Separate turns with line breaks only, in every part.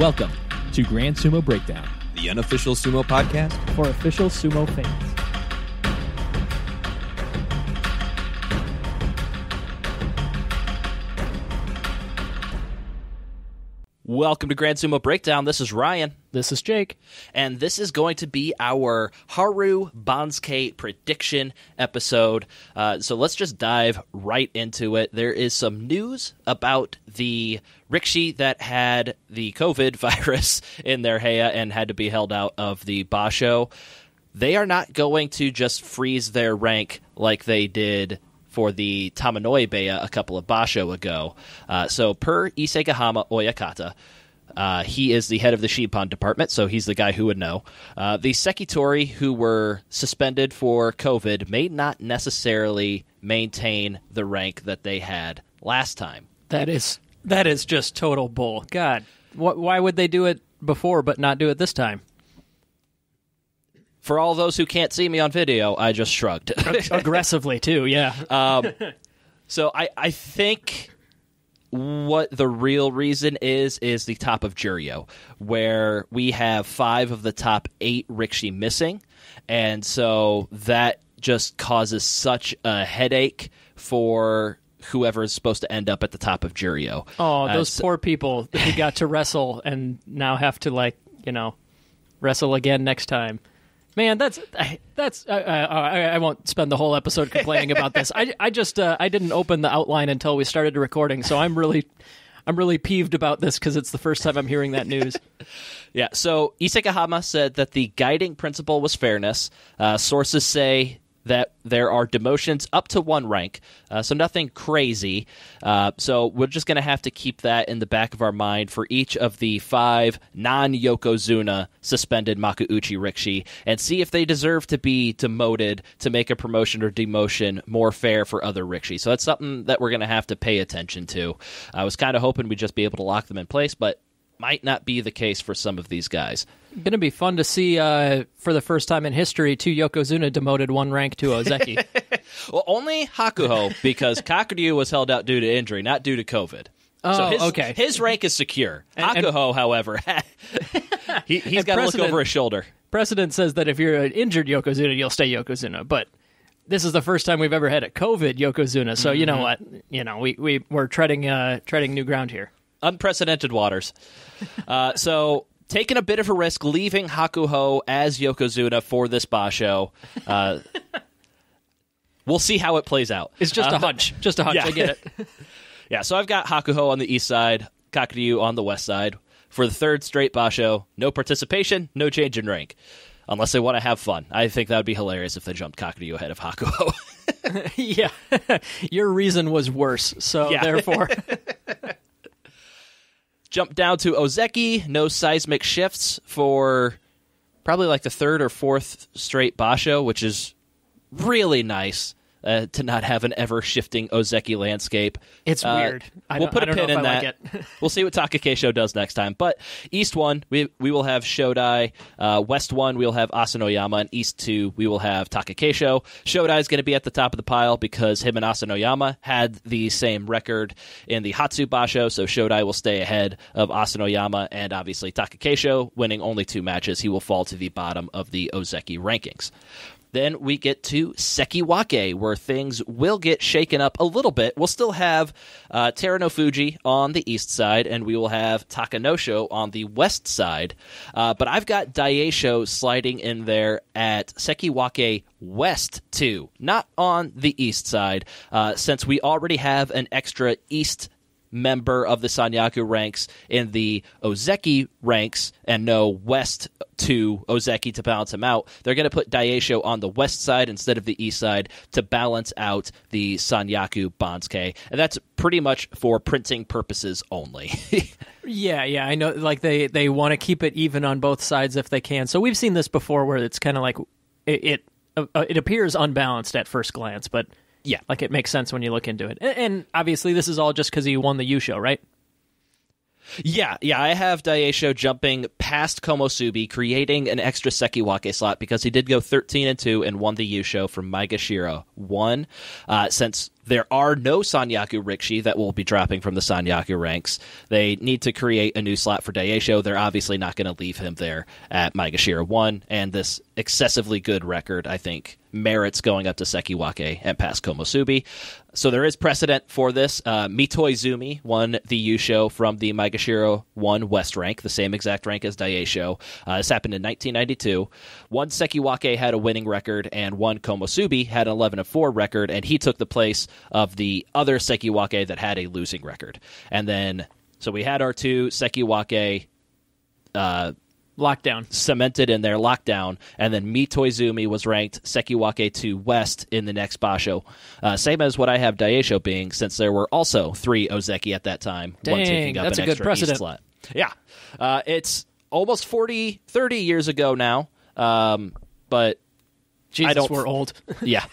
Welcome to Grand Sumo Breakdown, the unofficial sumo podcast
for official sumo fans.
Welcome to Grand Sumo Breakdown. This is Ryan. This is Jake. And this is going to be our Haru Banske prediction episode. Uh, so let's just dive right into it. There is some news about the rikishi that had the COVID virus in their Heia and had to be held out of the Basho. They are not going to just freeze their rank like they did for the Tamanoi Beya a couple of basho ago. Uh, so per Isegahama Oyakata, uh, he is the head of the Shippon department, so he's the guy who would know. Uh, the Sekitori who were suspended for COVID may not necessarily maintain the rank that they had last time.
That is that is just total bull. God, wh- why would they do it before but not do it this time?
For all those who can't see me on video, I just shrugged aggressively too. Yeah. Um, so I I think what the real reason is is the top of Jurio, where we have five of the top eight Rixie missing, and so that just causes such a headache for whoever is supposed to end up at the top of Jurio. Oh, those so- poor
people who got to wrestle and now have to like you know wrestle again next time. Man, that's that's I, I won't spend the whole episode complaining about this. I, I just uh, I didn't open the outline until we started recording, so I'm really I'm really peeved about this because it's the first time I'm hearing that news.
yeah. So Isekahama said that the guiding principle was fairness. Uh, sources say that there are demotions up to one rank, uh, so nothing crazy. Uh, so we're just going to have to keep that in the back of our mind for each of the five non Yokozuna suspended Makauchi rikishi, and see if they deserve to be demoted to make a promotion or demotion more fair for other rikishi. So that's something that we're going to have to pay attention to. I was kind of hoping we'd just be able to lock them in place, but might not be the case for some of these guys. Going to be fun
to see uh, for the first time in history two Yokozuna demoted one rank to Ozeki.
well, only Hakuho because Kakuryu was held out due to injury, not due to COVID.
Oh, so his, okay.
His rank is secure. And, Hakuho, and, however, he, he's got to look over his
shoulder. Precedent says that if you're an injured Yokozuna, you'll stay Yokozuna, but this is the first time we've ever had a COVID Yokozuna. So you know mm-hmm. what? You know we we we're treading uh, treading new ground here.
Unprecedented waters. Uh, so taking a bit of a risk leaving Hakuho as Yokozuna for this basho. Uh, we'll see how it plays out. It's just uh, a hunch. Just a hunch. Yeah. I get it. yeah, so I've got Hakuho on the east side, Kakuryu on the west side. For the third straight basho, no participation, no change in rank. Unless they want to have fun. I think that would be hilarious if they jumped Kakuryu ahead of Hakuho. yeah. Your reason was worse, so yeah. therefore. Jump down to Ozeki. No seismic shifts for probably like the third or fourth straight Basho, which is really nice uh, to not have an ever shifting Ozeki landscape. It's uh, weird. I we'll put a pin in that. Like we'll see what Takake does next time. But East one, we we will have Shodai. Uh, West one, we will have Asanoyama, and East two, we will have Takake Shodai is going to be at the top of the pile because him and Asanoyama had the same record in the Basho, so Shodai will stay ahead of Asanoyama and obviously Takake winning only two matches. He will fall to the bottom of the Ozeki rankings. Then we get to Sekiwake, where things will get shaken up a little bit. We'll still have uh, Teranofuji on the east side, and we will have Takanosho on the west side. Uh, but I've got Daisho sliding in there at Sekiwake West, too, not on the east side, uh, since we already have an extra east member of the Sanyaku ranks in the Ozeki ranks and no west to Ozeki to balance him out. They're going to put Daisho on the west side instead of the east side to balance out the Sanyaku Banske. And that's pretty much for printing purposes only.
yeah, yeah, I know like they they want to keep it even on both sides if they can. So we've seen this before where it's kind of like it, it uh, it appears unbalanced at first glance, but yeah, like it makes sense when you look into it. And, and obviously, this is all just because he won the U show, right?
Yeah, yeah, I have Daisho jumping past Komosubi, creating an extra Sekiwake slot because he did go 13 and 2 and won the U show from Maigashiro 1. Uh, since there are no Sanyaku rikishi that will be dropping from the Sanyaku ranks. They need to create a new slot for Daisho. They're obviously not going to leave him there at Maigashira 1, and this excessively good record, I think, merits going up to Sekiwake and past Komosubi. So there is precedent for this. Uh, Mitoi Zumi won the Yusho from the Maigashiro 1 West rank, the same exact rank as Daisho. Uh, this happened in 1992. One Sekiwake had a winning record, and one Komosubi had an 11 4 record, and he took the place of the other Sekiwake that had a losing record. And then, so we had our two Sekiwake uh, lockdown cemented in their lockdown, and then Mitoizumi was ranked Sekiwake to West in the next Basho. Uh, same as what I have Daisho being, since there were also three Ozeki at that time, Dang, one taking up that's an a extra good precedent. East slot. Yeah, uh, it's almost 40, 30 years ago now, um, but Jesus, I don't, we're
old. yeah,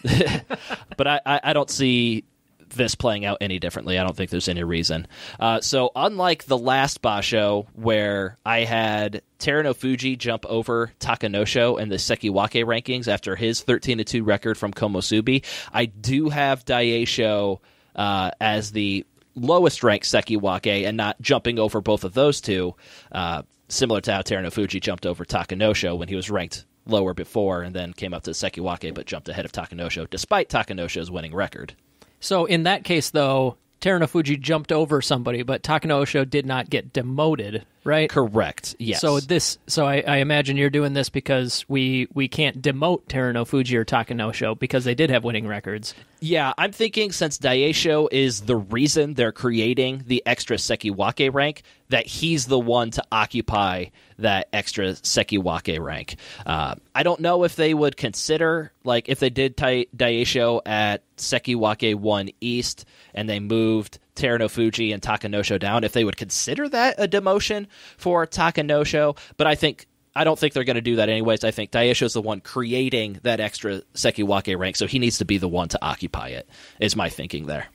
but I, I, I don't see this playing out any differently. I don't think there's any reason. Uh, so, unlike the last Basho, where I had Terano Fuji jump over Takanosho in the Sekiwake rankings after his 13 2 record from Komosubi, I do have Daisho uh, as the lowest ranked Sekiwake and not jumping over both of those two, uh, similar to how Terano Fuji jumped over Takanosho when he was ranked lower before and then came up to Sekiwake but jumped ahead of Takanosho despite Takanosho's winning record.
So in that case, though, Terunofuji jumped over somebody, but Takanosho did not get demoted right? Correct. Yes. So this, so I, I imagine you're doing this because we we can't demote Terano Fuji or Takanosho because they did have winning records.
Yeah, I'm thinking since Daisho is the reason they're creating the extra Sekiwake rank, that he's the one to occupy that extra Sekiwake rank. Uh, I don't know if they would consider, like, if they did tie Daisho at Sekiwake 1 East and they moved Terano Fuji and Takanosho down if they would consider that a demotion for Takanosho. But I think I don't think they're going to do that anyways. I think Daisho is the one creating that extra Sekiwake rank, so he needs to be the one to occupy it. Is my thinking there.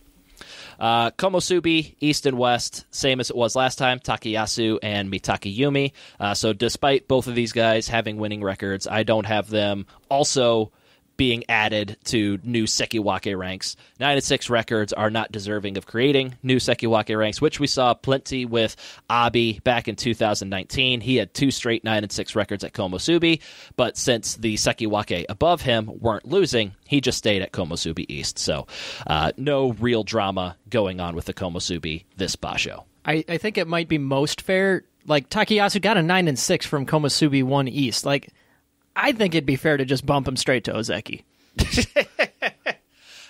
Uh, Komosubi, East and West, same as it was last time, Takayasu and Mitaki Yumi. Uh, so, despite both of these guys having winning records, I don't have them also being added to new Sekiwake ranks. 9 and 6 records are not deserving of creating new Sekiwake ranks, which we saw plenty with Abi back in 2019. He had two straight 9 and 6 records at Komosubi, but since the Sekiwake above him weren't losing, he just stayed at Komosubi East. So, uh, no real drama going on with the Komosubi this basho.
I, I think it might be most fair. Like Takayasu got a nine and six from Komosubi One East. Like I think it'd be fair to just bump him straight to Ozeki.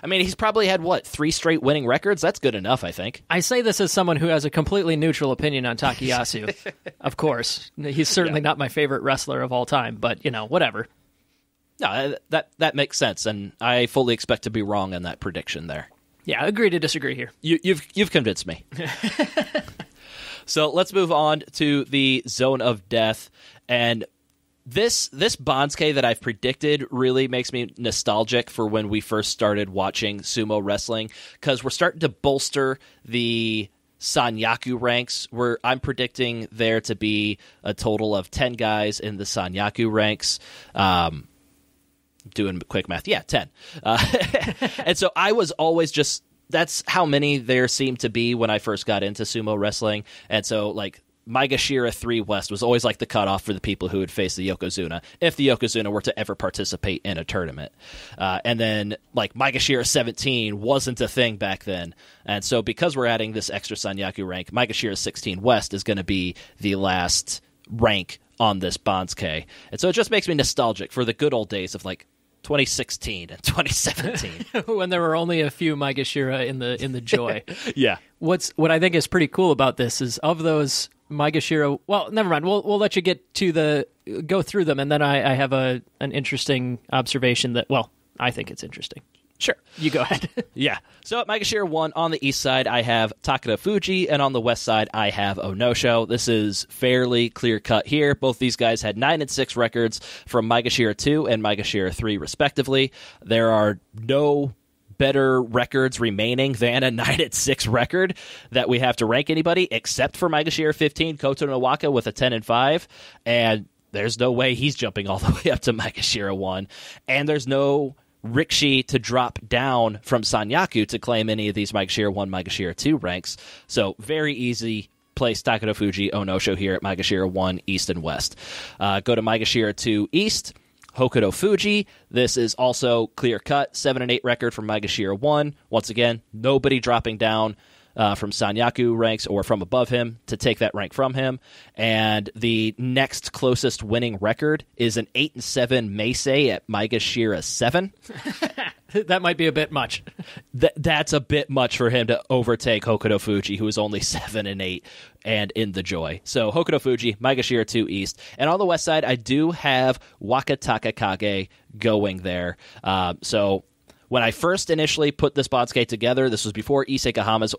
I mean, he's probably had what three straight winning records. That's good enough, I think.
I say this as someone who has a completely neutral opinion on Takayasu. of course, he's certainly yeah. not my favorite wrestler of all time,
but you know, whatever. No, that that makes sense, and I fully expect to be wrong on that prediction there.
Yeah, agree to disagree here.
You, you've, you've convinced me. so let's move on to the zone of death, and this this Bonske that I've predicted really makes me nostalgic for when we first started watching sumo wrestling because we're starting to bolster the Sanyaku ranks. Where I'm predicting there to be a total of ten guys in the Sanyaku ranks. Um, doing quick math, yeah, ten. Uh, and so I was always just that's how many there seemed to be when I first got into sumo wrestling, and so like Maegashira 3 West was always like the cutoff for the people who would face the Yokozuna if the Yokozuna were to ever participate in a tournament. Uh, and then, like, Maegashira 17 wasn't a thing back then. And so, because we're adding this extra Sanyaku rank, Maegashira 16 West is going to be the last rank on this Bonske. And so, it just makes me nostalgic for the good old days of, like, 2016 and 2017
when there were only a few Maegashira in the in the joy.
yeah. What's
what I think is pretty cool about this is of those my Gashira. Well, never mind. We'll we'll let you get to the go through them, and then I, I have a an interesting observation that well, I think it's interesting. Sure. You go ahead.
yeah. So at Megashare 1, on the east side, I have Takada Fuji, and on the west side, I have Onosho. This is fairly clear cut here. Both these guys had 9 and 6 records from Megashare 2 and Megashare 3, respectively. There are no better records remaining than a nine at six record that we have to rank anybody except for Magashir 15, Kota Nowaka with a 10 and five. And there's no way he's jumping all the way up to Magashira 1. And there's no Rikshi to drop down from Sanyaku to claim any of these Magashira 1, Magashira 2 ranks. So very easy place Takada Fuji Onosho here at Magashira 1 East and West. Uh, go to Magashira 2 East Hokuto Fuji. This is also clear cut, seven and eight record for Magashira One. Once again, nobody dropping down uh, from Sanyaku ranks or from above him to take that rank from him. And the next closest winning record is an eight and seven Meisei at Maiga Shira seven. that might be a bit much. Th- that's a bit much for him to overtake Hokuto Fuji, who is only seven and eight and in the joy. So Hokuto Fuji, Shira 2 East. And on the west side, I do have Wakataka Kage going there. Uh, so when I first initially put this Bodsuke together, this was before Issei Kahama's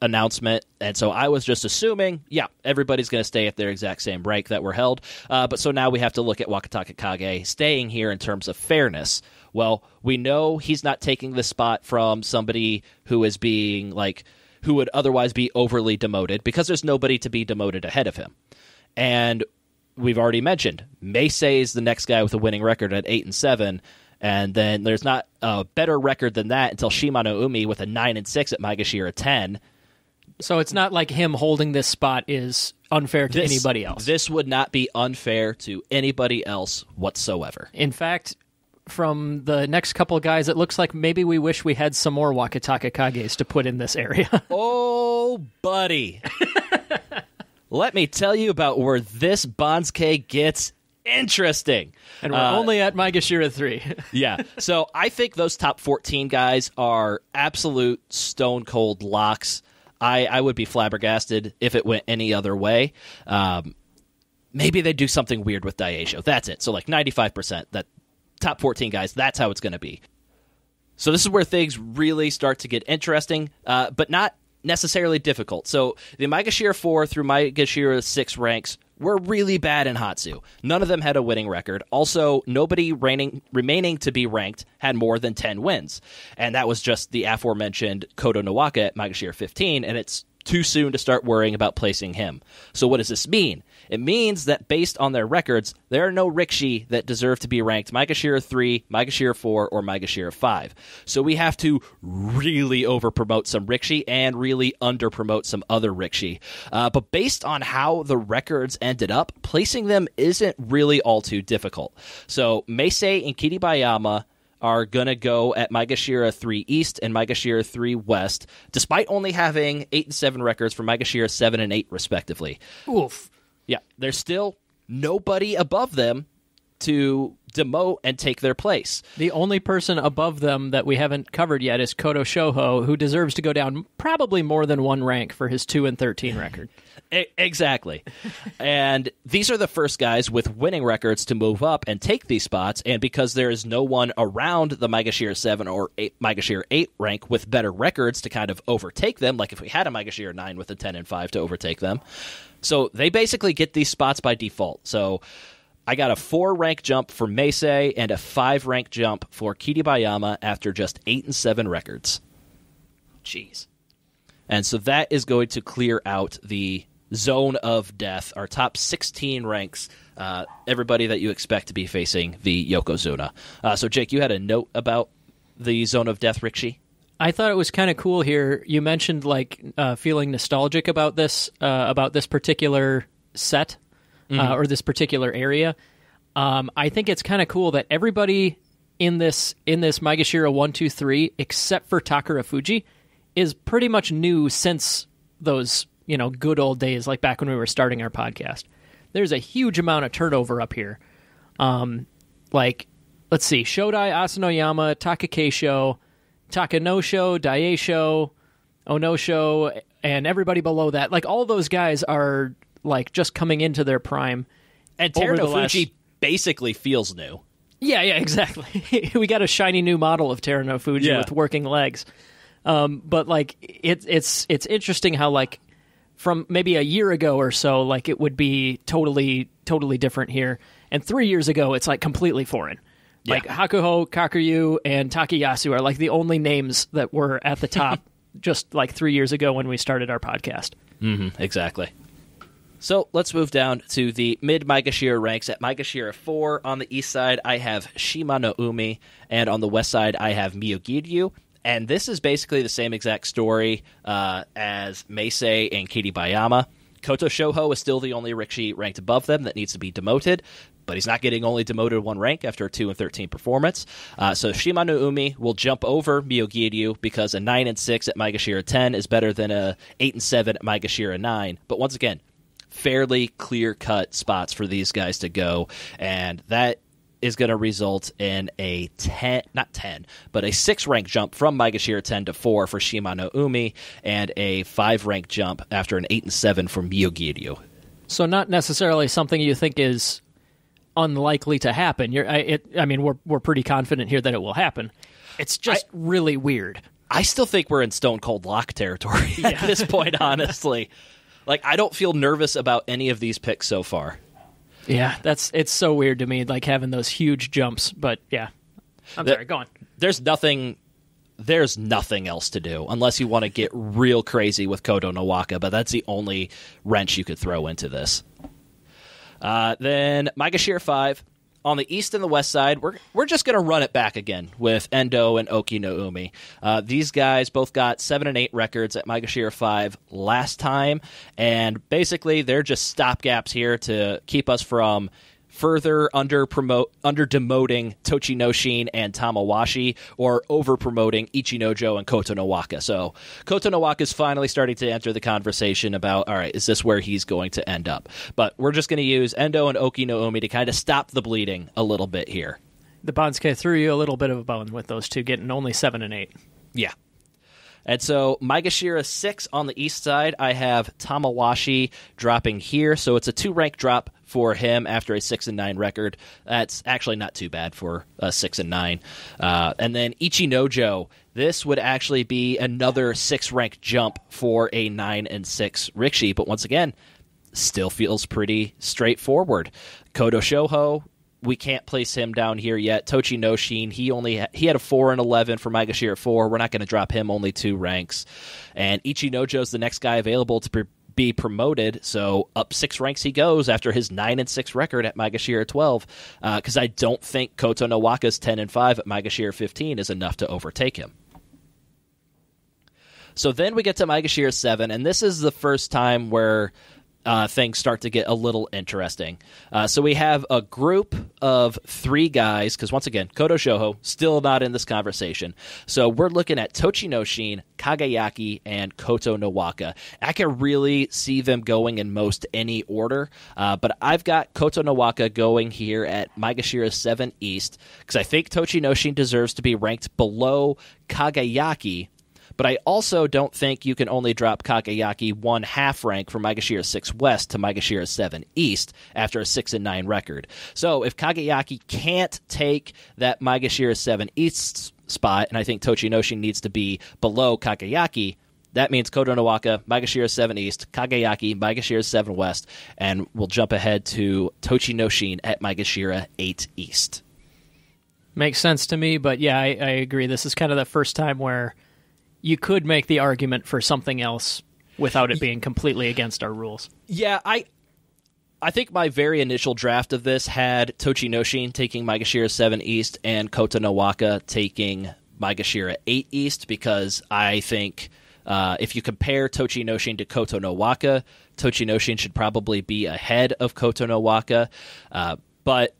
announcement. And so I was just assuming, yeah, everybody's going to stay at their exact same rank that were held. Uh, but so now we have to look at Wakataka Kage staying here in terms of fairness. Well, we know he's not taking the spot from somebody who is being like, who would otherwise be overly demoted because there's nobody to be demoted ahead of him. And we've already mentioned, Maysay is the next guy with a winning record at 8 and 7. And then there's not a better record than that until Shimano Umi with a nine and six at Maegashira ten. So it's not like him holding this spot is unfair to this, anybody else. This would not be unfair to anybody else whatsoever. In fact,
from the next couple guys, it looks like maybe we wish we had some more Wakataka Kages to put in this area.
oh, buddy. Let me tell you about where this Bonske gets interesting. And we're uh, only at Migashira 3. yeah. So I think those top 14 guys are absolute stone cold locks. I, I would be flabbergasted if it went any other way. Um, maybe they do something weird with Daisho. That's it. So, like 95%, that top 14 guys, that's how it's going to be. So, this is where things really start to get interesting, uh, but not necessarily difficult. So, the Migashira 4 through Migashira 6 ranks were really bad in Hatsu. None of them had a winning record. Also, nobody reigning, remaining to be ranked had more than 10 wins. And that was just the aforementioned Kodo Nawaka at Magashir 15. And it's too soon to start worrying about placing him. So, what does this mean? It means that based on their records, there are no Rikshi that deserve to be ranked Micah Shearer 3, Micah Shearer 4, or Micah Shearer 5. So, we have to really over promote some Rikshi and really under promote some other Rikshi. Uh, but based on how the records ended up, placing them isn't really all too difficult. So, Meisei and Kiribayama, are going to go at Migashira 3 East and Migashira 3 West, despite only having 8 and 7 records for Migashira 7 and 8, respectively. Oof. Yeah, there's still nobody above them
to demote and take their place. The only person above them that we haven't covered yet is Koto Shoho, who deserves to go down probably more than one rank for his 2 and 13 record.
exactly. and these are the first guys with winning records to move up and take these spots. And because there is no one around the Megashir 7 or 8, 8 rank with better records to kind of overtake them, like if we had a Megashir 9 with a 10 and 5 to overtake them. So they basically get these spots by default. So I got a four rank jump for Masei and a five rank jump for Kitibayama after just eight and seven records. Jeez. And so that is going to clear out the zone of death, our top 16 ranks, uh, everybody that you expect to be facing the Yokozuna. Uh, so, Jake, you had a note about the zone of death, Rikshi?
I thought it was kind of cool here. You mentioned like uh, feeling nostalgic about this, uh, about this particular set uh, mm-hmm. uh, or this particular area. Um, I think it's kind of cool that everybody in this in this Magashira one two three, except for Takara Fuji, is pretty much new since those you know good old days, like back when we were starting our podcast. There's a huge amount of turnover up here. Um, like, let's see, Shodai Asanoyama, Takakesho, Takanosho, Daisho, Onosho, and everybody below that. Like all those guys are like just coming into their prime. And Terano Fuji last...
basically feels new. Yeah, yeah, exactly.
we got a shiny new model of Terano Fuji yeah. with working legs. Um, but like it's it's it's interesting how like from maybe a year ago or so, like it would be totally totally different here. And three years ago, it's like completely foreign. Yeah. Like Hakuho, Kakuryu, and Takayasu are like the only names that were at the top just like three years ago when we started our podcast.
Mm-hmm, exactly. So let's move down to the mid Maegashira ranks. At Maegashira 4, on the east side, I have Shima no Umi, and on the west side, I have Miyogiryu. And this is basically the same exact story uh, as Meisei and Kiribayama. Koto Shoho is still the only Rikishi ranked above them that needs to be demoted, but he's not getting only demoted one rank after a 2 and 13 performance. Uh, so Shima no Umi will jump over Miyogiryu because a 9 and 6 at Maegashira 10 is better than a 8 and 7 at Maegashira 9. But once again, fairly clear cut spots for these guys to go, and that is going to result in a 10 not 10 but a 6 rank jump from Magashira 10 to 4 for Shimano Umi and a 5 rank jump after an 8 and 7 for Miyogiryu. So not necessarily something you think is unlikely to
happen. you I, it, I mean, we're we're pretty confident here that it will happen. It's just I, really weird.
I still think we're in stone cold lock territory at this point, honestly. Like I don't feel nervous about any of these picks so far.
Yeah, that's it's so weird to me, like having those huge jumps. But yeah,
I'm there, sorry. Go on. There's nothing. There's nothing else to do unless you want to get real crazy with Kodo Nowaka, but that's the only wrench you could throw into this. Uh, then Micah Shear five, on the east and the west side, we're we're just going to run it back again with Endo and Oki Naomi. Uh, these guys both got seven and eight records at Magashira Five last time, and basically they're just stopgaps here to keep us from further under promote under demoting Tochi Noshin and Tamawashi or over promoting Ichinojo and Kota Nowaka. So Kota Nowaka is finally starting to enter the conversation about all right, is this where he's going to end up? But we're just going to use Endo and Oki Noomi to kind of stop the bleeding a little bit here.
The Bonsuke threw you a little bit of a bone with those two getting only seven and eight.
Yeah. And so Maegashira 6 on the east side, I have Tamawashi dropping here. So it's a two rank drop for him after a six and nine record. That's actually not too bad for a six and nine. Uh, and then Ichinojo, this would actually be another six rank jump for a nine and six Rikishi. but once again, still feels pretty straightforward. Kodo Shoho, we can't place him down here yet. Tochi Noshin, he only ha- he had a four and eleven for Migashir at four. We're not going to drop him only two ranks. And is the next guy available to pre- be promoted. So up six ranks he goes after his nine and six record at Magashira 12. Because uh, I don't think Koto Nowaka's 10 and five at Magashira 15 is enough to overtake him. So then we get to Magashira 7, and this is the first time where uh, things start to get a little interesting. Uh, so we have a group of three guys, because once again, Koto Shoho still not in this conversation. So we're looking at Tochino Shin, Kagayaki, and Koto Nowaka. I can really see them going in most any order, uh, but I've got Koto Nowaka going here at Maigashira 7 East, because I think Tochino Shin deserves to be ranked below Kagayaki but I also don't think you can only drop Kakayaki one half rank from Migashira 6 West to Migashira 7 East after a 6 and 9 record. So if Kakayaki can't take that Migashira 7 East spot, and I think Tochinoshi needs to be below Kakayaki, that means Kodonawaka, Magashira 7 East, Kagayaki, Magashira 7 West, and we'll jump ahead to Tochinoshin at Magashira 8 East.
Makes sense to me, but yeah, I, I, agree. This is kind of the first time where you could make the argument for something else without it being completely against our rules.
Yeah, I I think my very initial draft of this had Tochi Noshin taking Migashira 7 East and Kota Nowaka taking Migashira 8 East because I think uh, if you compare Tochi Noshin to Koto Nowaka, Tochi Noshin should probably be ahead of Koto Nowaka. Uh, but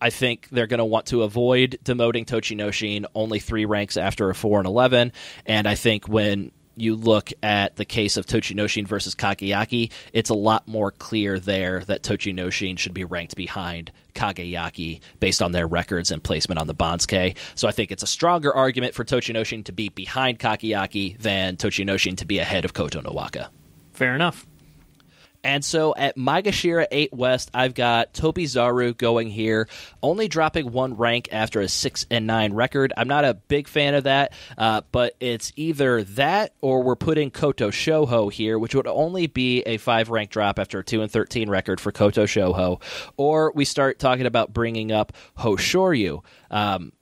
I think they're going to want to avoid demoting Tochinoshin only three ranks after a 4 and 11. And I think when you look at the case of Tochinoshin versus Kageyaki, it's a lot more clear there that Tochinoshin should be ranked behind Kageyaki based on their records and placement on the Bonske. So I think it's a stronger argument for Tochinoshin to be behind Kageyaki than Tochinoshin to be ahead of Koto Nowaka. Fair enough. And so at Magashira 8 West, I've got Topi Zaru going here, only dropping one rank after a 6 and 9 record. I'm not a big fan of that, uh, but it's either that or we're putting Koto Shoho here, which would only be a 5 rank drop after a 2 and 13 record for Koto Shoho, or we start talking about bringing up Hoshoryu. Um,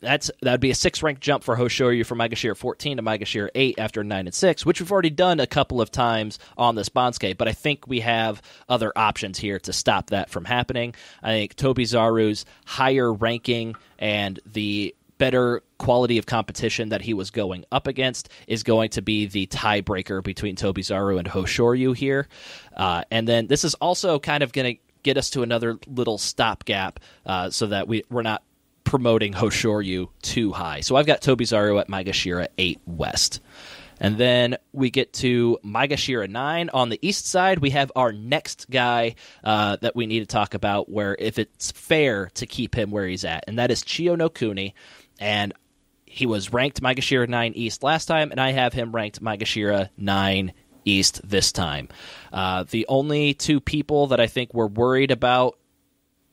that's that would be a six rank jump for Hoshoryu from Megashir 14 to Megashir 8 after 9 and 6, which we've already done a couple of times on this Bonske, but I think we have other options here to stop that from happening. I think Toby Zaru's higher ranking and the better quality of competition that he was going up against is going to be the tiebreaker between Toby Zaru and Hoshoryu here. Uh, and then this is also kind of going to get us to another little stopgap uh, so that we, we're not promoting Hoshoryu too high. So I've got Toby Zaru at Magashira 8 West. And then we get to Magashira 9. On the east side, we have our next guy uh, that we need to talk about, where if it's fair to keep him where he's at, and that is Chio no Kuni. And he was ranked Magashira 9 East last time, and I have him ranked Magashira 9 East this time. Uh, the only two people that I think we're worried about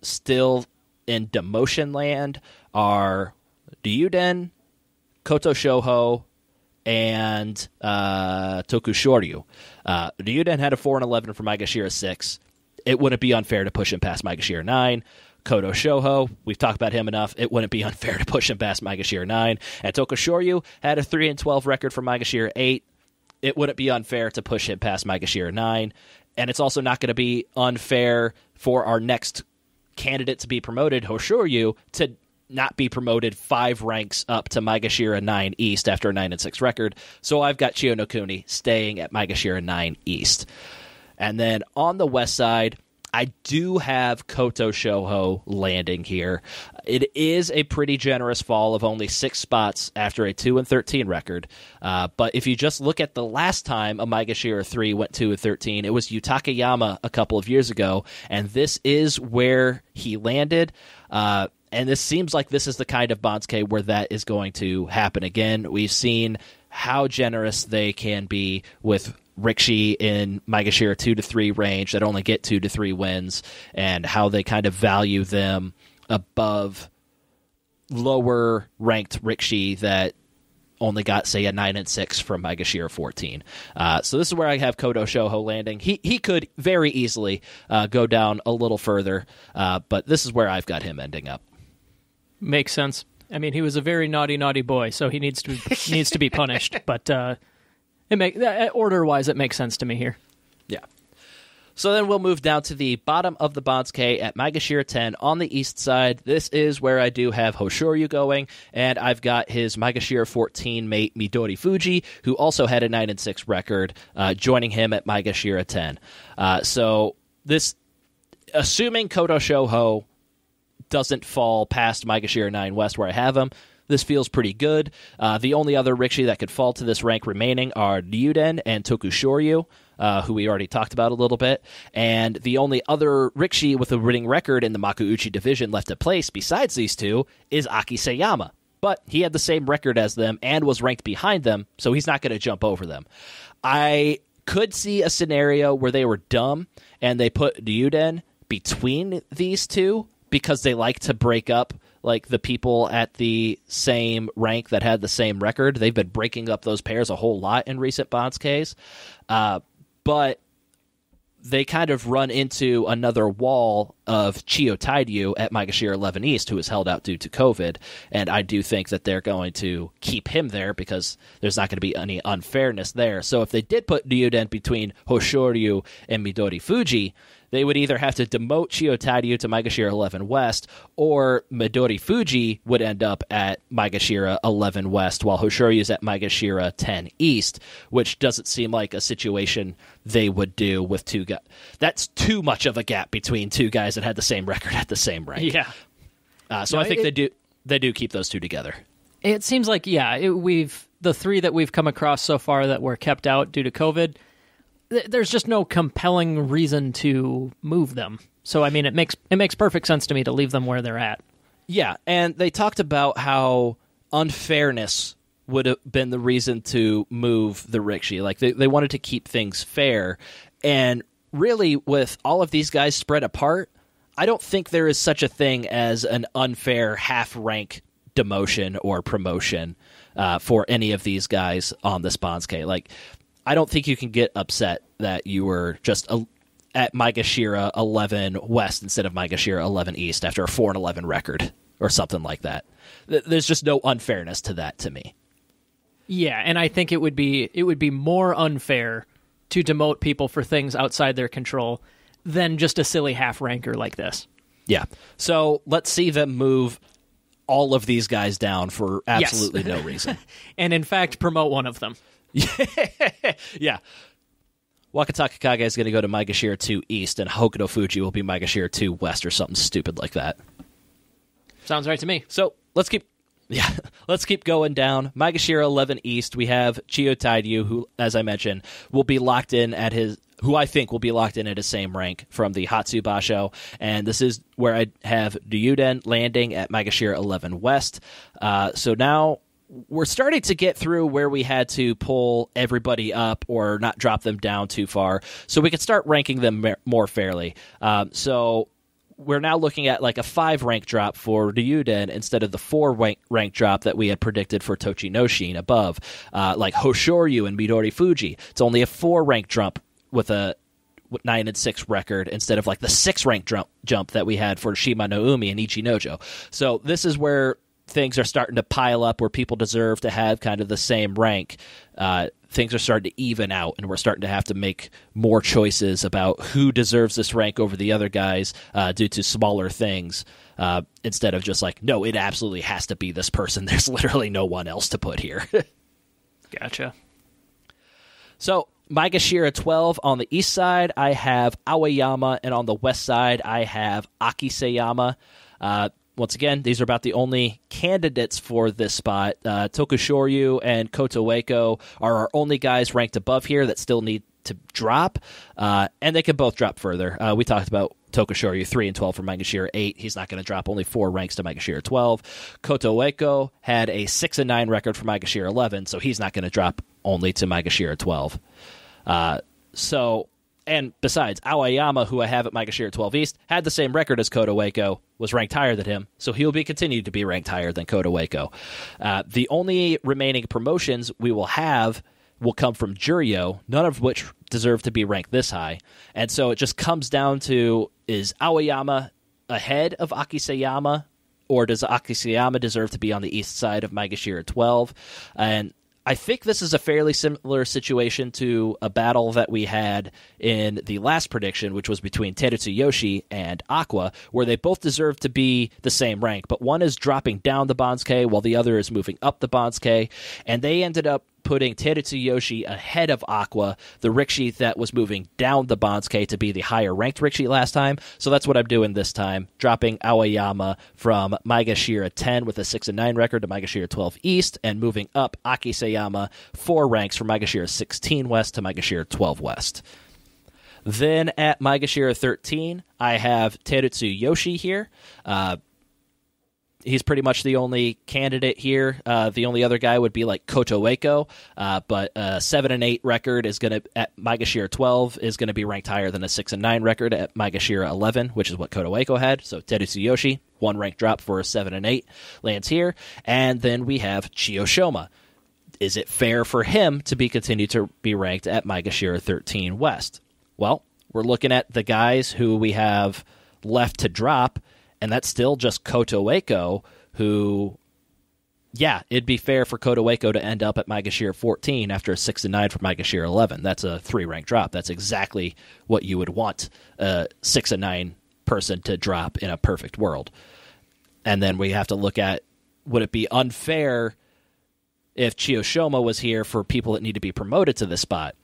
still in demotion land are Ryuden, Koto Shoho, and uh, Tokushoryu. Uh, Ryuden had a 4 and 11 for Maegashira 6. It wouldn't be unfair to push him past Maegashira 9. Koto Shoho, we've talked about him enough. It wouldn't be unfair to push him past Maegashira 9. And Tokushoryu had a 3 and 12 record for Maegashira 8. It wouldn't be unfair to push him past Maegashira 9. And it's also not going to be unfair for our next candidate to be promoted, Hoshoryu, to not be promoted five ranks up to Migashira 9 East after a 9 and 6 record. So I've got Chio Nokuni staying at Migashira 9 East. And then on the west side, I do have Koto Shoho landing here it is a pretty generous fall of only six spots after a two and thirteen record. Uh, but if you just look at the last time a Shira three went two and thirteen, it was Yutakayama a couple of years ago, and this is where he landed. Uh, and this seems like this is the kind of Bonske where that is going to happen again. We've seen how generous they can be with Rikshi in Magashira two to three range that only get two to three wins, and how they kind of value them above lower ranked Rikshi that only got say a nine and six from Megashir fourteen. Uh, so this is where I have Kodo Shoho landing. He he could very easily uh, go down a little further, uh, but this is where I've got him ending up.
Makes sense. I mean, he was a very naughty naughty boy, so he needs to needs to be punished. But uh, it make uh, order wise, it makes sense to me here.
Yeah. So then we'll move down to the bottom of the Bonske at Magashira 10 on the east side. This is where I do have Hoshoryu going, and I've got his Magashira 14 mate Midori Fuji, who also had a 9 and 6 record, uh, joining him at Magashira 10. Uh, so this, assuming Kodo Shoho doesn't fall past Magashira 9 West where I have him, this feels pretty good. Uh, the only other rikishi that could fall to this rank remaining are Ryuden and Tokushoryu uh, who we already talked about a little bit. And the only other rikishi with a winning record in the Makuuchi division left at place besides these two is Aki Sayama. But he had the same record as them and was ranked behind them, so he's not going to jump over them. I could see a scenario where they were dumb and they put Ryuden between these two because they like to break up like the people at the same rank that had the same record. They've been breaking up those pairs a whole lot in recent Bonds case. Uh, but they kind of run into another wall of Chio Taidyu at Migashira 11 East, who is held out due to COVID. And I do think that they're going to keep him there because there's not going to be any unfairness there. So if they did put Ryuden between Hoshoryu and Midori Fuji, they would either have to demote Chio Tadio to Maegashira 11 West, or Midori Fuji would end up at Maegashira 11 West, while Hoshoryu is at Maegashira 10 East, which doesn't seem like a situation they would do with two guys. That's too much of a gap between two guys that had the same record at the same rank. Yeah. Uh, so no, I think it, they do they do keep those two together.
It seems like yeah, it, we've the three that we've come across so far that were kept out due to COVID there's just no compelling reason to move them. So I mean, it makes it makes perfect sense to me to leave them where they're at.
Yeah, and they talked about how unfairness would have been the reason to move the Rixie. Like they, they wanted to keep things fair, and really, with all of these guys spread apart, I don't think there is such a thing as an unfair half rank demotion or promotion uh, for any of these guys on the Sponske. Like I don't think you can get upset that you were just a, at Micah 11 West instead of Micah 11 East after a 4 and 11 record or something like that. There's just no unfairness to that to me.
Yeah, and I think it would be it would be more unfair to demote people for things outside their control than just a silly half ranker like this.
Yeah. So let's see them move all of these guys down for absolutely yes. no reason.
and in fact, promote one of them.
yeah. Wakataka Kage is going to go to Maegashira 2 East, and Hokuto Fuji will be Maegashira 2 West or something stupid like that. Sounds right to me. So let's keep. Yeah, let's keep going down. Magashira 11 East, we have Chio Taidu, who, as I mentioned, will be locked in at his, who I think will be locked in at his same rank from the Hatsubasho. And this is where I have Duyuden landing at Magashira 11 West. Uh, so now we're starting to get through where we had to pull everybody up or not drop them down too far so we could start ranking them more fairly. Um, so we're now looking at like a five rank drop for Ryuden instead of the four rank, rank drop that we had predicted for Tochinoshin above, uh, like Hoshoryu and Midori Fuji. It's only a four rank jump with a nine and six record instead of like the six rank jump jump that we had for Shima no Umi and Ichinojo. So this is where things are starting to pile up where people deserve to have kind of the same rank. Uh, things are starting to even out, and we're starting to have to make more choices about who deserves this rank over the other guys uh, due to smaller things uh, instead of just like, no, it absolutely has to be this person. There's literally no one else to put here. gotcha. So. Magashira 12 on the east side, I have Awayama, and on the west side, I have Akiseyama. Uh, once again, these are about the only candidates for this spot. Uh, Tokushoryu and Kota are our only guys ranked above here that still need to drop, uh, and they can both drop further. Uh, we talked about Tokushoryu 3 and 12 for Megashira 8. He's not going to drop only four ranks to Megashira 12. Kota had a 6 and 9 record for Megashira 11, so he's not going to drop only to Megashira 12. Uh, so and besides, Awayama, who I have at Micah Shear at 12 East, had the same record as Kota Waco, was ranked higher than him, so he'll be continued to be ranked higher than Kota Waco. Uh, the only remaining promotions we will have will come from Juryo, none of which deserve to be ranked this high. And so it just comes down to is Awayama ahead of Akisayama or does Akisayama deserve to be on the east side of Magashira 12? And I think this is a fairly similar situation to a battle that we had in the last prediction, which was between Terutsu Yoshi and Aqua, where they both deserve to be the same rank, but one is dropping down the K while the other is moving up the K, and they ended up putting Terutsu Yoshi ahead of Aqua, the rikishi that was moving down the Bonsuke to be the higher ranked rikishi last time. So that's what I'm doing this time, dropping Aoyama from Maegashira 10 with a 6 and 9 record to Maegashira 12 East and moving up Akisayama four ranks from Maegashira 16 West to Maegashira 12 West. Then at Maegashira 13, I have Terutsu Yoshi here. Uh, he's pretty much the only candidate here. Uh, the only other guy would be like Koto uh, but a seven and eight record is going to at Migashira twelve is going to be ranked higher than a six and nine record at Migashira eleven, which is what Koto had. So Tetsu one rank drop for a seven and eight lands here, and then we have Chiyoshoma. Is it fair for him to be continued to be ranked at Migashira thirteen West? Well, we're looking at the guys who we have left to drop and that's still just Kotoweko, who, yeah, it'd be fair for Kotoweko to end up at Magashira 14 after a 6 to 9 for Magashira 11. That's a three rank drop. That's exactly what you would want a 6 and 9 person to drop in a perfect world. And then we have to look at would it be unfair if Chiyoshima was here for people that need to be promoted to this spot?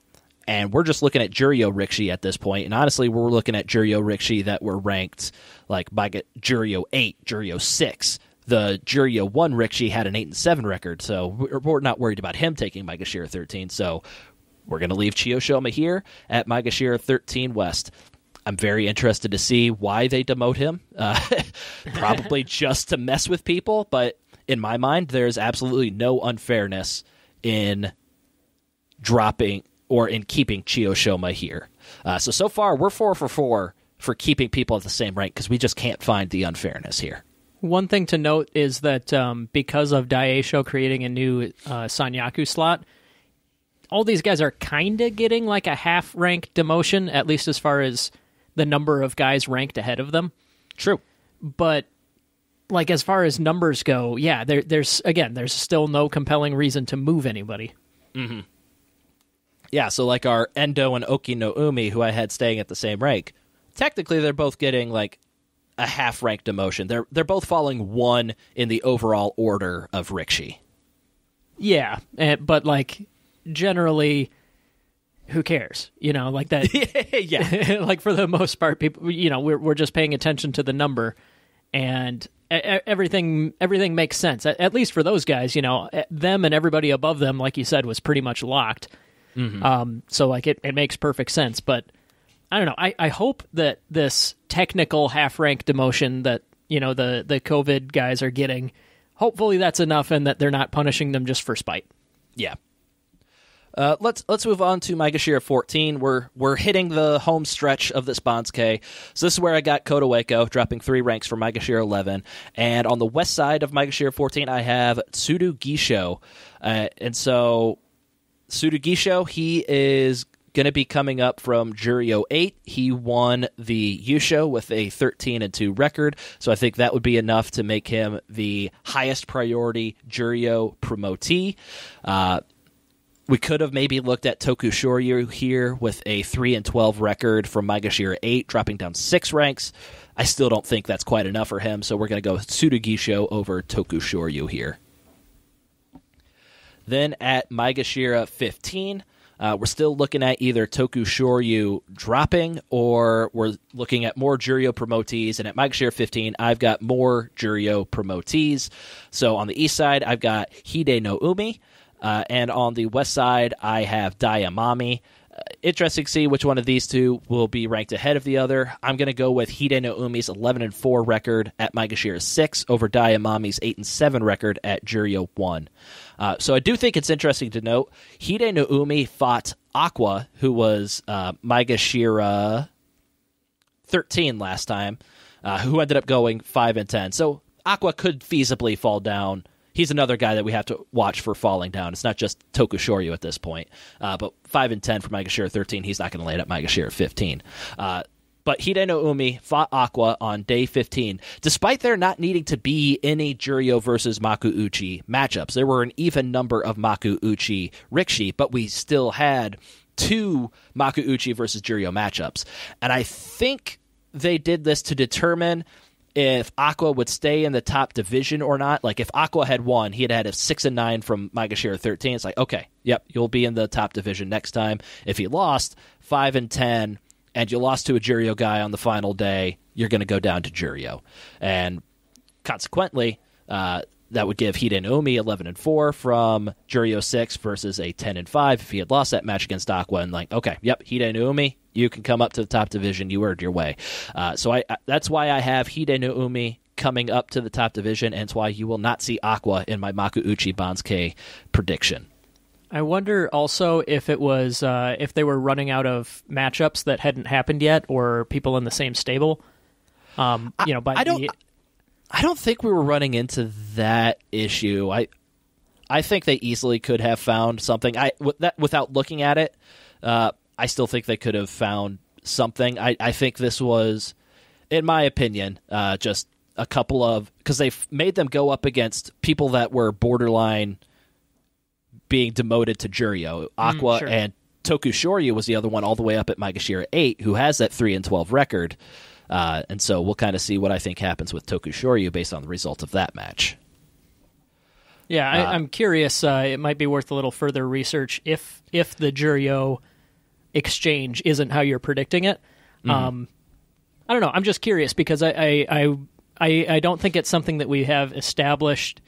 and we're just looking at Jurio Rikshi at this point. And honestly, we're looking at Jurio Rikshi that were ranked like by Jurio 8, Jurio 6. The Jurio 1 Rikshi had an 8 and 7 record, so we're not worried about him taking Migashira 13. So we're going to leave Chiyoshima here at Migashira 13 West. I'm very interested to see why they demote him. Uh, probably just to mess with people, but in my mind, there's absolutely no unfairness in dropping or in keeping Chiyoshima here. Uh, so so far we're four for four for keeping people at the same rank because we just can't find the unfairness here.
One thing to note is that um, because of Daisho creating a new uh, Sanyaku slot, all these guys are kind of getting like a half rank demotion, at least as far as the number of guys ranked ahead of them. True, but like as far as numbers go, yeah, there, there's again, there's still no compelling reason to move anybody.
Mm-hmm. Yeah, so like our Endo and Oki no Umi, who I had staying at the same rank, technically they're both getting like a half rank demotion. They're they're both falling one in the overall order of Rikshi.
Yeah, eh, but like generally, who cares? You know, like that. yeah, like for the most part, people. You know, we're we're just paying attention to the number, and everything everything makes sense. At least for those guys, you know, them and everybody above them, like you said, was pretty much locked. Mm-hmm. Um, so like it, it makes perfect sense. But I don't know. I, I hope that this technical half rank demotion that you know the the COVID guys are getting, hopefully that's enough, and that they're not punishing them just for spite.
Yeah. Uh, let's let's move on to Magashira 14. We're we're hitting the home stretch of this Bonds K. So this is where I got Kota Waco dropping three ranks for Magashira 11, and on the west side of Magashira 14, I have Tsudu Gisho, uh, and so Sudagisho, he is going to be coming up from Juryo 08. He won the Yusho with a 13 and 2 record, so I think that would be enough to make him the highest priority Juryo promotee. Uh, we could have maybe looked at Toku Shoryu here with a 3 and 12 record from Magashira 8, dropping down six ranks. I still don't think that's quite enough for him, so we're going to go Sudogisho over Toku Shoryu here. Then at Maegashira 15, uh, we're still looking at either Toku Shoryu dropping or we're looking at more Juryo promotees. And at Mike 15, I've got more Juryo promotees. So on the east side, I've got Hide no Umi. Uh, and on the west side, I have Dayamami. Uh, interesting to see which one of these two will be ranked ahead of the other. I'm going to go with Hide no Umi's 11 and 4 record at Mike 6 over Dayamami's 8 and 7 record at Juryo 1. Uh, so I do think it's interesting to note Hide no Umi fought Aqua, who was uh, 13 last time, uh, who ended up going 5 and 10. So Aqua could feasibly fall down. He's another guy that we have to watch for falling down. It's not just Tokushoryu at this point, uh, but 5 and 10 for Maegashira 13. He's not going to lay it up Maegashira 15. Uh, but Hide no Umi fought Aqua on day 15, despite there not needing to be any Jurio versus Maku Uchi matchups. There were an even number of Maku Uchi Rikshi, but we still had two Maku Uchi versus Jurio matchups. And I think they did this to determine if Aqua would stay in the top division or not. Like if Aqua had won, he had had a six and nine from Magashira thirteen. It's like, okay, yep, you'll be in the top division next time. If he lost, five and ten and you lost to a Jurio guy on the final day, you're going to go down to Jurio. And consequently, uh, that would give Hiden 11 and 4 from Jurio 6 versus a 10 and 5 if he had lost that match against Aqua and like okay yep Hiden you can come up to the top division you earned your way uh, so I, I, that's why I have Hiden coming up to the top division and it's why you will not see Aqua in my Maku Uchi prediction
I wonder also if it was uh, if they were running out of matchups that hadn't happened yet,
or people in the same stable. Um, I, you know, but I don't, the... I don't think we were running into that issue. I, I think they easily could have found something. I with that, without looking at it, uh, I still think they could have found something. I, I think this was, in my opinion, uh, just a couple of because they made them go up against people that were borderline being demoted to Juryo. Mm, Aqua mm, sure. and Tokushoryu was the other one, all the way up at Magashira 8, who has that 3 and 12 record. Uh, and so we'll kind of see what I think happens with Tokushoryu based on the result of that match.
Yeah, uh, I, am curious. Uh, it might be worth a little further research if if the Juryo exchange isn't how you're predicting it. Mm-hmm. Um, I don't know. I'm just curious because I I, I I don't think it's something that we have established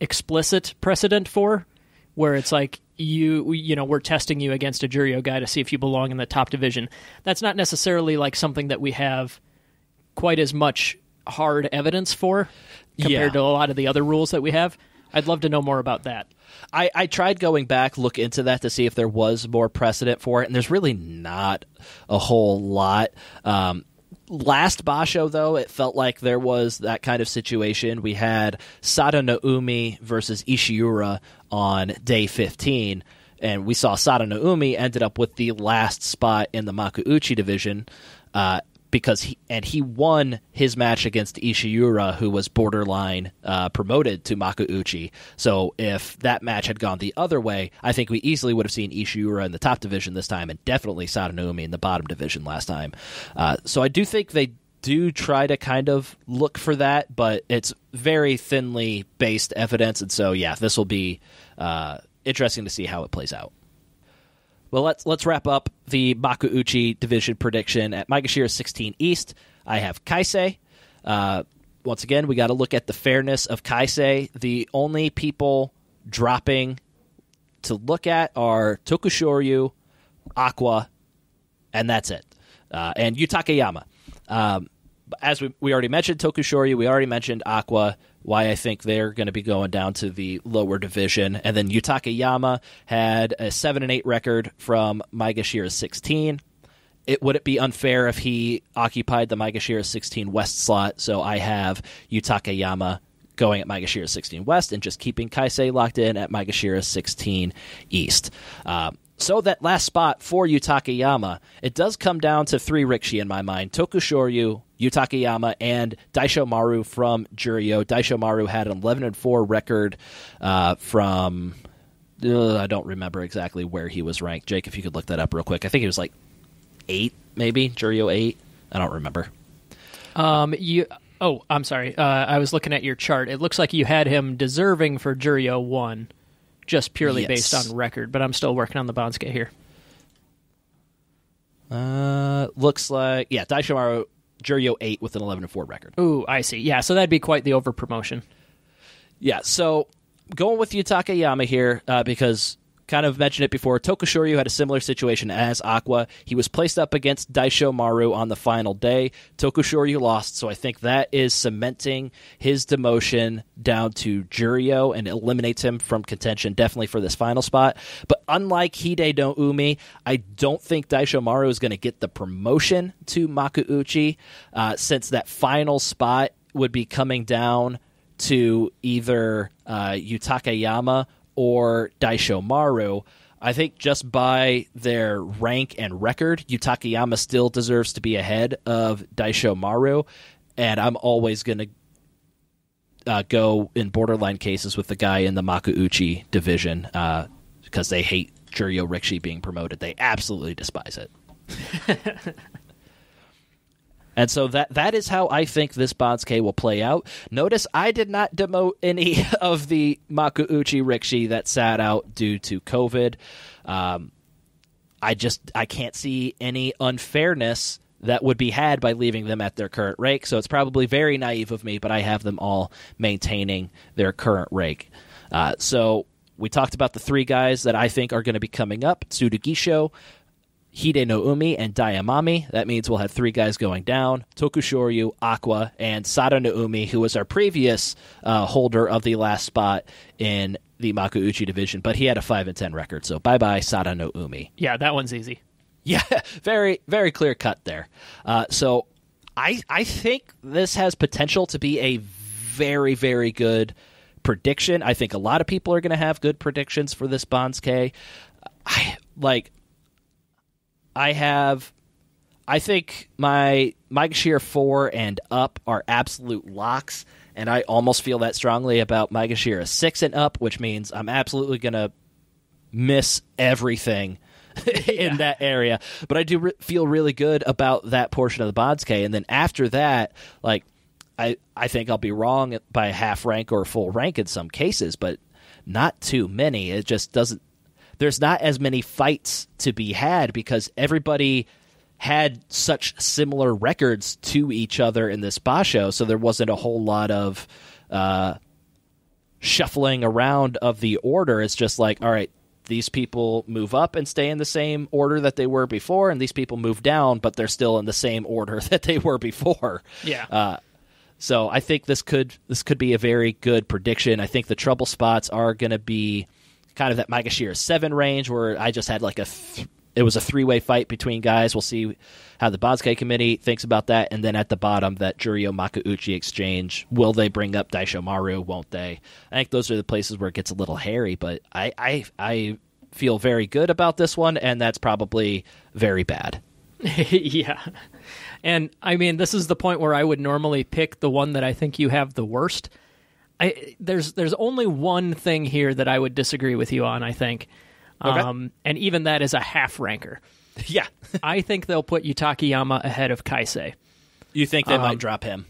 explicit precedent for where it's like you you know we're testing you against a Jurio guy to see if you belong in the top division. That's not necessarily like something that we have quite as much hard evidence for compared yeah. to a lot of the other rules that we have. I'd love to know more about that.
I, I tried going back, look into that to see if there was more precedent for it, and there's really not a whole lot. Um, last Basho, though, it felt like there was that kind of situation. We had Sada Naomi versus Ishiura on day 15. And we saw Sada Naomi ended up with the last spot in the Makuuchi division uh, because he and he won his match against Ishiura, who was borderline uh, promoted to Makuuchi. So if that match had gone the other way, I think we easily would have seen Ishiura in the top division this time, and definitely Sadanomi in the bottom division last time. Uh, so I do think they do try to kind of look for that, but it's very thinly based evidence, and so yeah, this will be uh, interesting to see how it plays out. Well, let's let's wrap up the Makuuchi division prediction at Magashira 16 East. I have Kaisei. Uh, once again, we got to look at the fairness of Kaisei. The only people dropping to look at are Tokushoryu, Aqua, and that's it. Uh, and Yutakeyama. Um, as we, we already mentioned, Tokushoryu, we already mentioned Aqua why I think they're going to be going down to the lower division. And then Yutaka Yama had a 7 and 8 record from Maegashira's 16. It would it be unfair if he occupied the Maegashira 16 West slot? So I have Yutaka Yama going at Maegashira 16 West and just keeping Kaisei locked in at Maegashira 16 East. Uh, so that last spot for Yutakeyama, it does come down to three rikishi in my mind: Tokushoryu, Yutakeyama, and Daisho Maru from Juryo. Daisho Maru had an 11 and 4 record uh, from. Uh, I don't remember exactly where he was ranked. Jake, if you could look that up real quick. I think he was like eight, maybe Juryo eight. I don't remember.
Um, you. Oh, I'm sorry. Uh, I was looking at your chart. It looks like you had him deserving for Juryo one just purely yes. based on record, but I'm still working on the get here. Uh, looks like yeah, Daishimaru Juryo eight
with an eleven and four record.
Ooh, I see. Yeah, so that'd be quite the over promotion.
Yeah, so going with Yutaka Yama here uh, because kind of mentioned it before. Tokushoryu had a similar situation as Aqua. He was placed up against Daisho Maru on the final day. Tokushoryu lost, so I think that is cementing his demotion down to Jurio and eliminates him from contention, definitely for this final spot. But unlike Hide no Umi, I don't think Daisho Maru is going to get the promotion to Makuuchi uh, since that final spot would be coming down to either uh, Yutakayama or Daisho Maru. I think just by their rank and record, Yutakiyama still deserves to be ahead of Daisho Maru, and I'm always going to uh, go in borderline cases with the guy in the Makuuchi division uh, because they hate Juryo Rikishi being promoted. They absolutely despise it. And so that that is how I think this Bonske will play out. Notice I did not demote any of the Makuuchi Rikshi that sat out due to COVID. Um, I just I can't see any unfairness that would be had by leaving them at their current rake. So it's probably very naive of me, but I have them all maintaining their current rake. Uh, so we talked about the three guys that I think are going to be coming up: Tsudugisho, Hide no Umi and Dayamami. That means we'll have three guys going down Tokushoryu, Aqua, and Sada no Umi, who was our previous uh, holder of the last spot in the Makuuchi division, but he had a 5 and 10 record. So bye bye, Sada no Umi. Yeah, that one's easy. Yeah, very, very clear cut there. Uh, so I, I think this has potential to be a very, very good prediction. I think a lot of people are going to have good predictions for this Bonds K. I, like, I have I think my Mike Shear 4 and up are absolute locks and I almost feel that strongly about Mike Shear 6 and up, which means I'm absolutely going to miss everything. in yeah. that area, but I do re- feel really good about that portion of the Bodske, and then after that, like I I think I'll be wrong by half rank or full rank in some cases, but not too many. It just doesn't there's not as many fights to be had because everybody had such similar records to each other in this basho, so there wasn't a whole lot of uh, shuffling around of the order. It's just like, all right, these people move up and stay in the same order that they were before, and these people move down, but they're still in the same order that they were before. Yeah. Uh, so I think this could this could be a very good prediction. I think the trouble spots are going to be kind of that Micah seven range where I just had like a th- it was a three way fight between guys. We'll see how the Bozuke committee thinks about that, and then at the bottom that Jurio Makauchi exchange. Will they bring up Daisho Maru? Won't they? I think those are the places where it gets a little hairy, but I I, I feel very good about this one, and that's probably very bad. yeah.
And I mean, this is the point where I would normally pick the one that I think you have the worst I, there's there's only one thing here that I would disagree with you on. I think, okay. um, and even that is a half ranker. Yeah, I think they'll put Yutakiyama ahead of
Kaisei. You think they um, might drop him?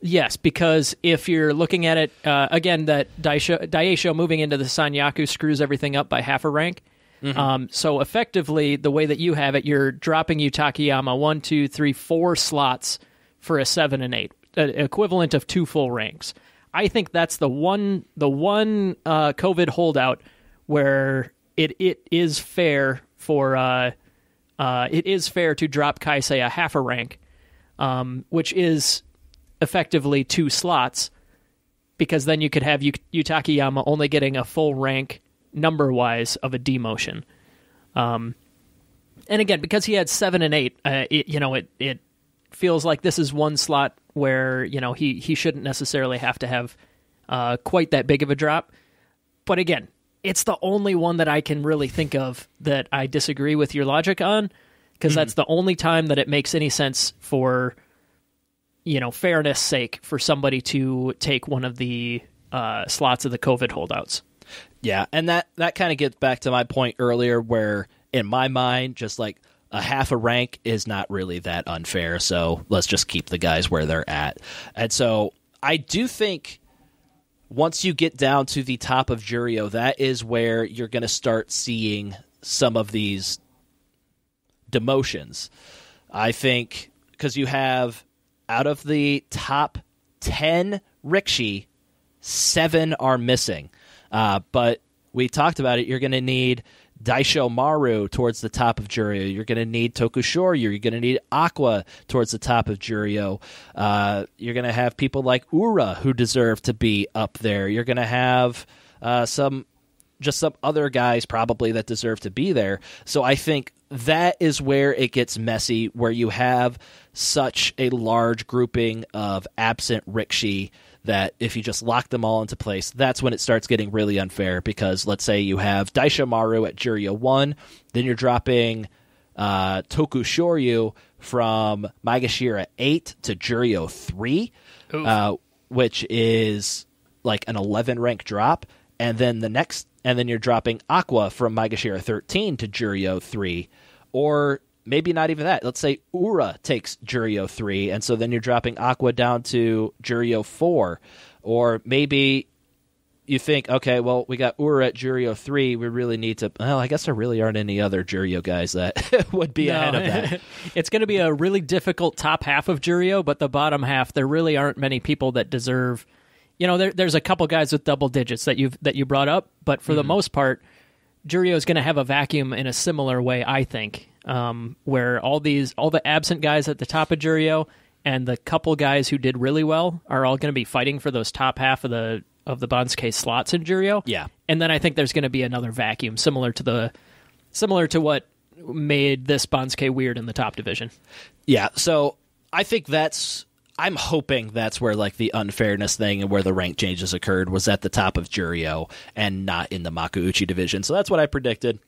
Yes, because if you're looking at it uh, again, that Daisho, moving into the Sanyaku screws everything up by half a rank. Mm-hmm. Um, so effectively, the way that you have it, you're dropping Yutakiyama one, two, three, four slots for a seven and eight, uh, equivalent of two full ranks. I think that's the one the one uh, COVID holdout where it it is fair for uh, uh, it is fair to drop Kaisei a half a rank, um, which is effectively two slots, because then you could have Yutakiyama only getting a full rank number wise of a demotion. Um, and again, because he had seven and eight, uh, it, you know, it, it feels like this is one slot where you know he he shouldn't necessarily have to have uh, quite that big of a drop. But again, it's the only one that I can really think of that I disagree with your logic on, because mm-hmm. that's the only time that it makes any sense for you know fairness sake for somebody to take one of the
uh, slots of the COVID holdouts. Yeah, and that that kind of gets back to my point earlier, where in my mind, just like a half a rank is not really that unfair. So let's just keep the guys where they're at. And so I do think once you get down to the top of Jurio, that is where you're going to start seeing some of these demotions. I think because you have out of the top 10 Rikshi, seven are missing. Uh, but we talked about it. You're going to need Daisho Maru towards the top of Jurio. You're going to need Tokushoryu. You're going to need Aqua towards the top of Jurio. Uh, you're going to have people like Ura who deserve to be up there. You're going to have uh, some just some other guys probably that deserve to be there. So I think that is where it gets messy, where you have such a large grouping of absent rikishi that if you just lock them all into place, that's when it starts getting really unfair because let's say you have Daisha Maru at Juria 1, then you're dropping uh, Toku Shoryu from Magashira 8 to Juriya 3, uh, which is like an 11 rank drop. And then the next, and then you're dropping Aqua from Magashira 13 to Juriya 3, or maybe not even that. Let's say Ura takes Jurio 3, and so then you're dropping Aqua down to Jurio 4. Or maybe you think, okay, well, we got Ura at Jurio 3. We really need to. Well, I guess there really aren't any other Jurio guys that would be no. ahead of that. it's going to be a really difficult
top half of Jurio, but the bottom half, there really aren't many people that deserve. You know, there, there's a couple guys with double digits that you've that you brought up, but for mm. the mm-hmm. most part, Jurio is going to have a vacuum in a similar way, I think, um, where all these all the absent guys at the top of Jurio and the couple guys who did really well are all going to be fighting for those top half of the of the Bonske slots in Jurio. Yeah, and then I think there's going to be another vacuum similar to the similar to what made this Bonske weird in the top division.
Yeah, so I think that's I'm hoping that's where like the unfairness thing and where the rank changes occurred was at the top of Jurio and not in the Makauchi division. So that's what I predicted.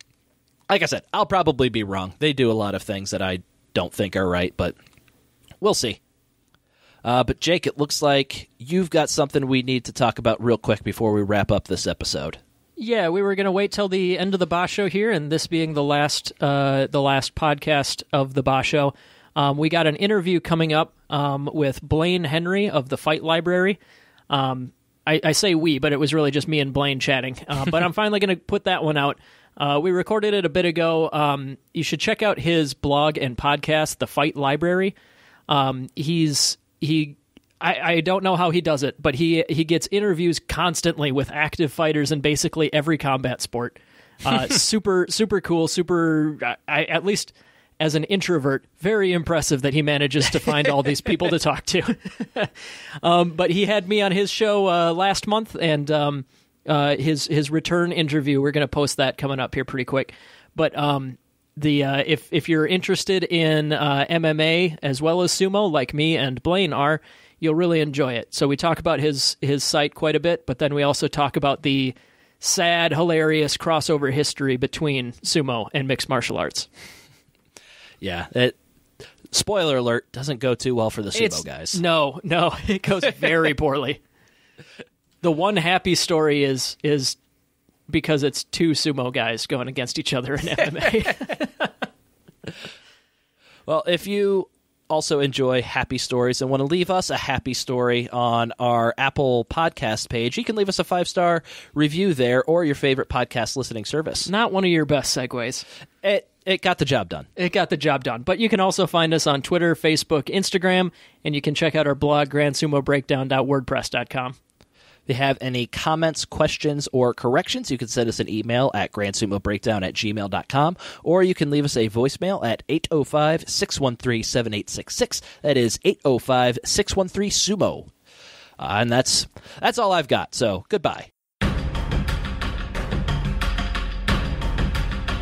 Like I said, I'll probably be wrong. They do a lot of things that I don't think are right, but we'll see. Uh, but Jake, it looks like you've got something we need to talk about real quick before we wrap up this episode.
Yeah, we were going to wait till the end of the Basho show here, and this being the last, uh, the last podcast of the Basho. show. Um, we got an interview coming up um, with Blaine Henry of the Fight Library. Um, I, I, say we, but it was really just me and Blaine chatting. Uh, but I'm finally going to put that one out. Uh, we recorded it a bit ago. Um, you should check out his blog and podcast, The Fight Library. Um, he's he I, I, don't know how he does it, but he he gets interviews constantly with active fighters in basically every combat sport. Uh, super super cool. Super I, at least as an introvert, very impressive that he manages to find all these people to talk to. um, but he had me on his show uh, last month, and um, uh, his his return interview. We're going to post that coming up here pretty quick. But um, the uh, if if you're interested in uh, MMA as well as sumo, like me and Blaine are, you'll really enjoy it. So we talk about his his site quite a bit, but then we also talk about the sad, hilarious crossover history between
sumo and mixed martial arts yeah, it, spoiler alert doesn't go too well for the sumo it's, guys.
No, no, it goes very poorly. The one happy story is is because it's two sumo guys going against each other in
MMA. well, if you also enjoy happy stories and want to leave us a happy story on our Apple podcast page, you can leave us a five star review there or your favorite podcast listening service. Not one of your best segues. It it got the job done. It got the job done. But you can also find us on Twitter, Facebook, Instagram, and you can check out our blog, grandsumobreakdown.wordpress.com. If you have any comments, questions, or corrections, you can send us an email at grandsumobreakdown at gmail.com, or you can leave us a voicemail at 805 613 7866. That is 805 613 SUMO. Uh, and that's that's all I've got. So goodbye.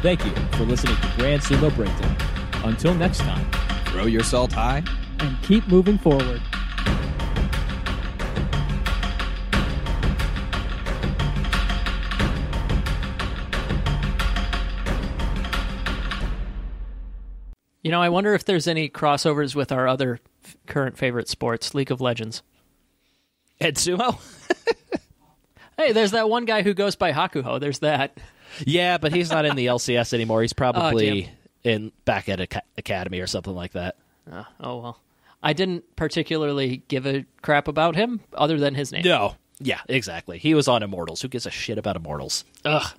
Thank you for listening to Grand Sumo Breakdown. Until next time, throw your salt high
and keep moving forward. You know, I wonder if there's any crossovers with our other f- current favorite sports, League of Legends. Ed Sumo? hey, there's that one guy who goes by Hakuho. There's that.
Yeah, but he's not in the LCS anymore. He's oh, probably oh, in back at a academy or something like that. Uh,
oh well, I didn't particularly give a crap about him other than his name. No,
yeah, exactly. He was on Immortals. Who gives a shit about Immortals?
Ugh.